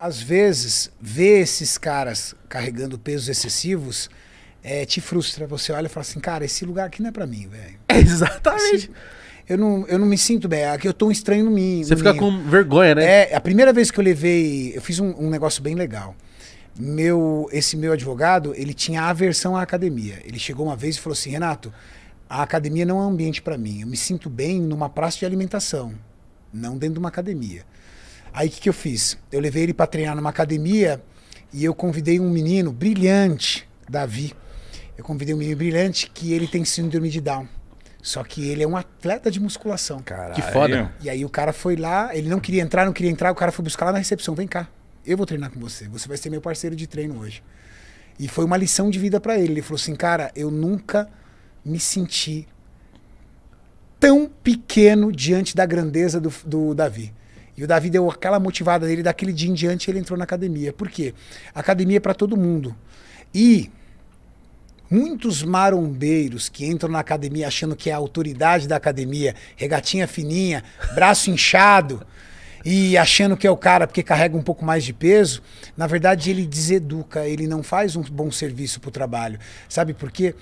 às vezes, ver esses caras carregando pesos excessivos é, te frustra. Você olha e fala assim, cara, esse lugar aqui não é para mim, velho. exatamente. eu, não, eu não me sinto bem. Aqui eu tô um estranho no mim. Você no fica mim. com vergonha, né? É, a primeira vez que eu levei, eu fiz um, um negócio bem legal meu esse meu advogado ele tinha aversão à academia ele chegou uma vez e falou assim Renato a academia não é um ambiente para mim eu me sinto bem numa praça de alimentação não dentro de uma academia Aí o que, que eu fiz? Eu levei ele para treinar numa academia e eu convidei um menino brilhante, Davi. Eu convidei um menino brilhante que ele tem síndrome de Down. Só que ele é um atleta de musculação. Caralho. Que foda. E aí o cara foi lá, ele não queria entrar, não queria entrar, o cara foi buscar lá na recepção, vem cá. Eu vou treinar com você, você vai ser meu parceiro de treino hoje. E foi uma lição de vida para ele. Ele falou assim: "Cara, eu nunca me senti tão pequeno diante da grandeza do, do Davi. E o Davi deu aquela motivada dele, daquele dia em diante ele entrou na academia. Por quê? Academia é para todo mundo. E Muitos marombeiros que entram na academia achando que é a autoridade da academia, regatinha fininha, braço inchado, e achando que é o cara porque carrega um pouco mais de peso, na verdade ele deseduca, ele não faz um bom serviço para o trabalho. Sabe por quê?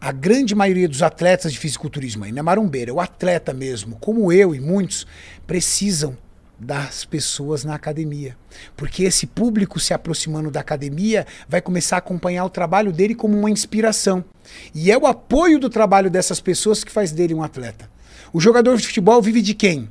A grande maioria dos atletas de fisiculturismo, ainda é marombeira, é o atleta mesmo, como eu e muitos, precisam das pessoas na academia. Porque esse público se aproximando da academia vai começar a acompanhar o trabalho dele como uma inspiração. E é o apoio do trabalho dessas pessoas que faz dele um atleta. O jogador de futebol vive de quem?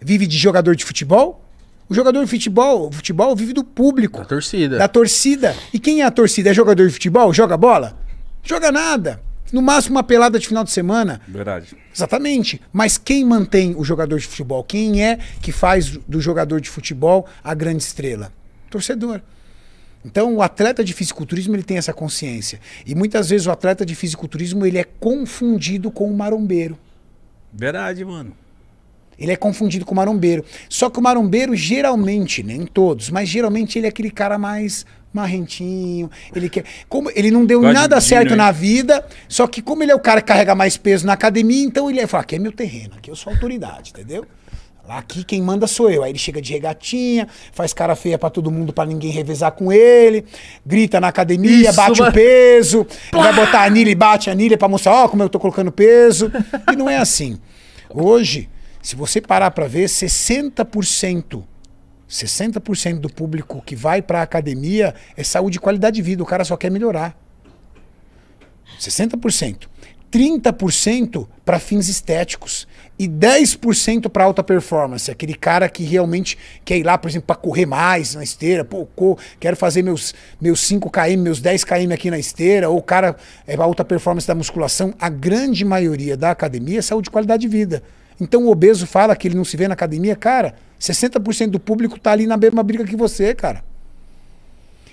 Vive de jogador de futebol? O jogador de futebol, futebol vive do público. Da torcida. Da torcida. E quem é a torcida? É jogador de futebol? Joga bola? Joga nada no máximo uma pelada de final de semana. Verdade. Exatamente. Mas quem mantém o jogador de futebol? Quem é que faz do jogador de futebol a grande estrela? Torcedor. Então, o atleta de fisiculturismo ele tem essa consciência. E muitas vezes o atleta de fisiculturismo ele é confundido com o marombeiro. Verdade, mano. Ele é confundido com o marombeiro. Só que o marombeiro, geralmente, nem né, todos, mas geralmente ele é aquele cara mais marrentinho, ele quer. Como ele não deu nada certo na vida, só que como ele é o cara que carrega mais peso na academia, então ele fala, aqui é meu terreno, aqui eu sou autoridade, entendeu? Lá aqui quem manda sou eu. Aí ele chega de regatinha, faz cara feia para todo mundo para ninguém revezar com ele, grita na academia, Isso, bate o peso, vai botar anilha e bate anilha para mostrar, ó, oh, como eu tô colocando peso. E não é assim. Hoje, se você parar para ver, 60%, 60% do público que vai para a academia é saúde e qualidade de vida, o cara só quer melhorar. 60%. 30% para fins estéticos e 10% para alta performance, aquele cara que realmente quer ir lá, por exemplo, para correr mais na esteira, pô, quero fazer meus, meus 5 km, meus 10 km aqui na esteira, ou o cara é alta performance da musculação, a grande maioria da academia é saúde e qualidade de vida. Então o obeso fala que ele não se vê na academia, cara, 60% do público está ali na mesma briga que você, cara.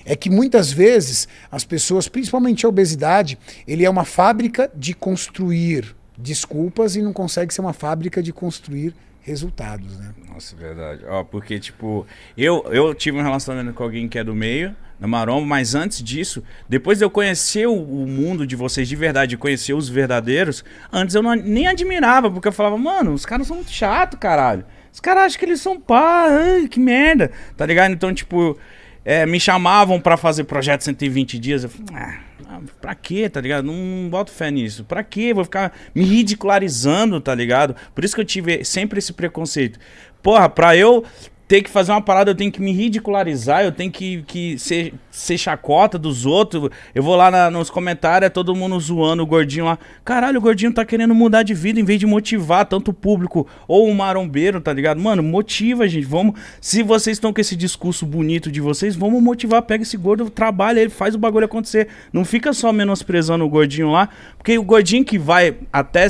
É que muitas vezes as pessoas, principalmente a obesidade, ele é uma fábrica de construir desculpas e não consegue ser uma fábrica de construir resultados, né? Nossa, é verdade. Ó, porque tipo, eu eu tive um relacionamento com alguém que é do meio, na Maromba, mas antes disso, depois de eu conhecer o, o mundo de vocês de verdade, conhecer os verdadeiros, antes eu não, nem admirava, porque eu falava, mano, os caras são muito chato, caralho. Os caras acham que eles são pá, ai, que merda, tá ligado? Então, tipo, é, me chamavam para fazer projeto 120 dias, eu falei, ah, ah, pra quê, tá ligado? Não, não boto fé nisso, pra quê? Vou ficar me ridicularizando, tá ligado? Por isso que eu tive sempre esse preconceito. Porra, pra eu ter que fazer uma parada, eu tenho que me ridicularizar, eu tenho que, que ser, ser chacota dos outros. Eu vou lá na, nos comentários, é todo mundo zoando o gordinho lá. Caralho, o gordinho tá querendo mudar de vida em vez de motivar tanto o público ou o um marombeiro, tá ligado? Mano, motiva, gente. Vamos. Se vocês estão com esse discurso bonito de vocês, vamos motivar. Pega esse gordo, trabalha ele, faz o bagulho acontecer. Não fica só menosprezando o gordinho lá, porque o gordinho que vai até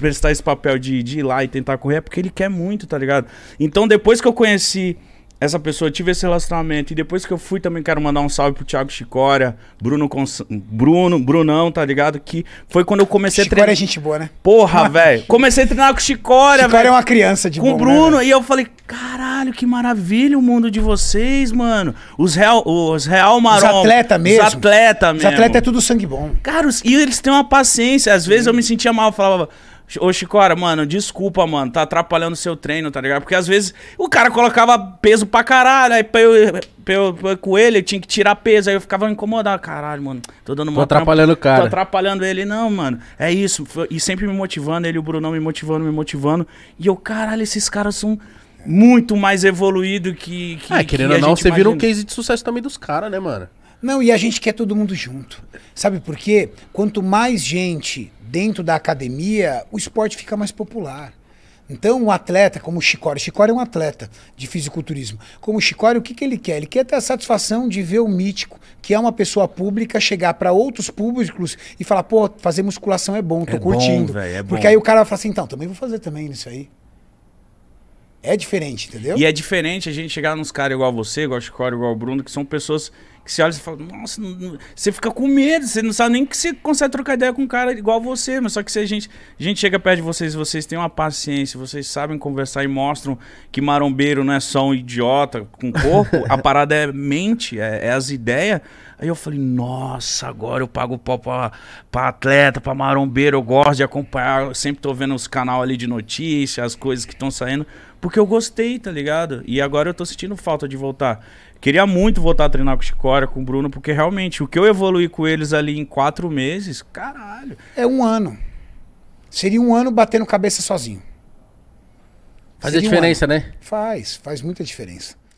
prestar esse papel de, de ir lá e tentar correr, é porque ele quer muito, tá ligado? Então depois que eu conheci essa pessoa, tive esse relacionamento. E depois que eu fui, também quero mandar um salve pro Thiago Chicória, Bruno Cons... Bruno, Brunão, tá ligado? Que foi quando eu comecei Chicória a treinar. Chicória é gente boa, né? Porra, velho. Comecei a treinar com Chicória, velho. Chicória é uma criança de Com bom, né, Bruno. Né, e eu falei, caralho, que maravilha o mundo de vocês, mano. Os real, os real maromba. Os atleta mesmo. Os atleta mesmo. Os atleta é tudo sangue bom. Cara, os... e eles têm uma paciência. Às vezes Sim. eu me sentia mal, eu falava... Ô, Chicora, mano, desculpa, mano, tá atrapalhando o seu treino, tá ligado? Porque às vezes o cara colocava peso pra caralho, aí pra eu, pra eu, pra eu com ele, eu tinha que tirar peso, aí eu ficava incomodado, caralho, mano, tô dando uma Tô atrapalhando trampa, o cara. Tô atrapalhando ele, não, mano, é isso, e sempre me motivando, ele e o Brunão me motivando, me motivando, e eu, caralho, esses caras são muito mais evoluídos que, que... É, querendo que ou não, você imagina. vira um case de sucesso também dos caras, né, mano? Não, e a gente quer todo mundo junto. Sabe por quê? Quanto mais gente dentro da academia, o esporte fica mais popular. Então, um atleta como o Chicório, Chicório é um atleta de fisiculturismo. Como o Chicório, o que, que ele quer? Ele quer ter a satisfação de ver o mítico, que é uma pessoa pública, chegar para outros públicos e falar: pô, fazer musculação é bom, tô é curtindo. Bom, véio, é Porque aí o cara falar assim: então, também vou fazer também isso aí. É diferente, entendeu? E é diferente a gente chegar nos caras igual você, igual o Chico, igual o Bruno, que são pessoas que você olha e fala, nossa, não, não. você fica com medo, você não sabe nem que você consegue trocar ideia com um cara igual você, mas só que se a gente, a gente chega perto de vocês, vocês têm uma paciência, vocês sabem conversar e mostram que marombeiro não é só um idiota com corpo, a parada é mente, é, é as ideias. Aí eu falei, nossa, agora eu pago pau pra, pra atleta, pra marombeiro, eu gosto de acompanhar, eu sempre tô vendo os canal ali de notícias, as coisas que estão saindo. Porque eu gostei, tá ligado? E agora eu tô sentindo falta de voltar. Queria muito voltar a treinar com o Chicória, com o Bruno, porque realmente o que eu evolui com eles ali em quatro meses, caralho. É um ano. Seria um ano batendo cabeça sozinho. Faz diferença, um né? Faz, faz muita diferença.